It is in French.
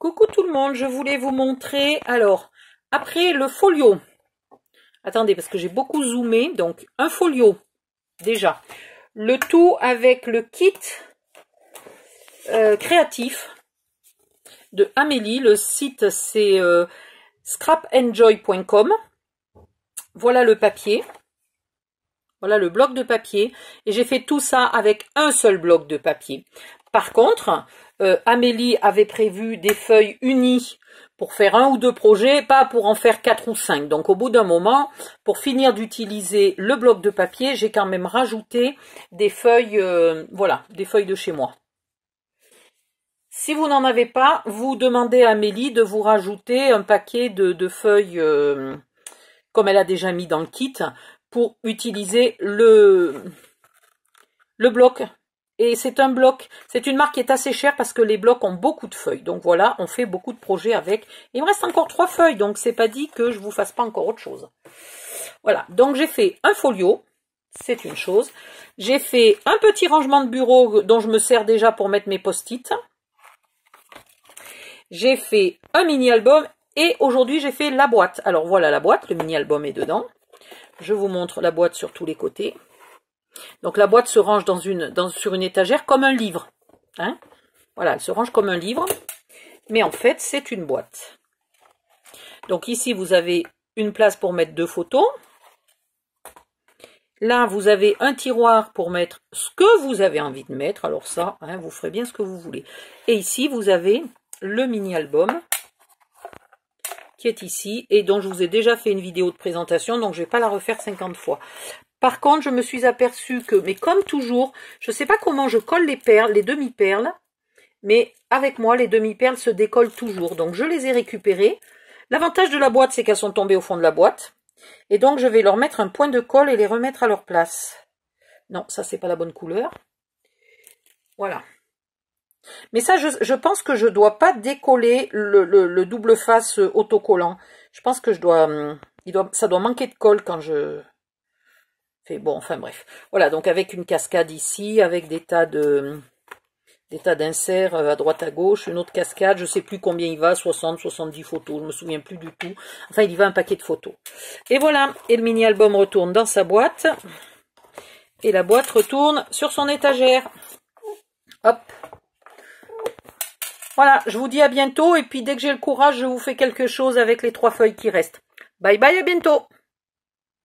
Coucou tout le monde, je voulais vous montrer, alors, après le folio. Attendez, parce que j'ai beaucoup zoomé, donc un folio, déjà. Le tout avec le kit euh, créatif de Amélie. Le site, c'est euh, scrapenjoy.com. Voilà le papier. Voilà le bloc de papier. Et j'ai fait tout ça avec un seul bloc de papier. Par contre, euh, Amélie avait prévu des feuilles unies pour faire un ou deux projets, pas pour en faire quatre ou cinq. Donc au bout d'un moment, pour finir d'utiliser le bloc de papier, j'ai quand même rajouté des feuilles, euh, voilà, des feuilles de chez moi. Si vous n'en avez pas, vous demandez à Amélie de vous rajouter un paquet de, feuilles, euh, comme elle a déjà mis dans le kit, pour utiliser le, le bloc. Et c'est un bloc, c'est une marque qui est assez chère parce que les blocs ont beaucoup de feuilles. Donc voilà, on fait beaucoup de projets avec. Il me reste encore trois feuilles, donc c'est pas dit que je vous fasse pas encore autre chose. Voilà, donc j'ai fait un folio, c'est une chose. J'ai fait un petit rangement de bureau dont je me sers déjà pour mettre mes post-it. J'ai fait un mini-album et aujourd'hui j'ai fait la boîte. Alors voilà la boîte, le mini-album est dedans. Je vous montre la boîte sur tous les côtés. Donc la boîte se range dans une, dans, sur une étagère comme un livre. Hein. voilà, elle se range comme un livre. Mais en fait, c'est une boîte. Donc ici, vous avez une place pour mettre deux photos. Là, vous avez un tiroir pour mettre ce que vous avez envie de mettre. Alors ça, hein, vous ferez bien ce que vous voulez. Et ici, vous avez le mini-album qui est ici et dont je vous ai déjà fait une vidéo de présentation, donc je ne vais pas la refaire 50 fois. Par contre, je me suis aperçue que, mais comme toujours, je ne sais pas comment je colle les perles, les demi-perles, mais avec moi, les demi-perles se décollent toujours. Donc, je les ai récupérées. L'avantage de la boîte, c'est qu'elles sont tombées au fond de la boîte. Et donc, je vais leur mettre un point de colle et les remettre à leur place. Non, ça, c'est pas la bonne couleur. Voilà. Mais ça, je, pense que je dois pas décoller le, double face autocollant. Je pense que je dois, hum, ça doit manquer de colle quand je fais. Bon, enfin bref. Voilà, donc avec une cascade ici, avec des tas de des tas d'inserts euh, à droite à gauche, une autre cascade, je sais plus combien il va, 60, 70 photos, je me souviens plus du tout. Enfin, il y va un paquet de photos. Et voilà, et le mini-album retourne dans sa boîte. Et la boîte retourne sur son étagère. Hop voilà, je vous dis à bientôt et puis dès que j'ai le courage, je vous fais quelque chose avec les trois feuilles qui restent. Bye bye, à bientôt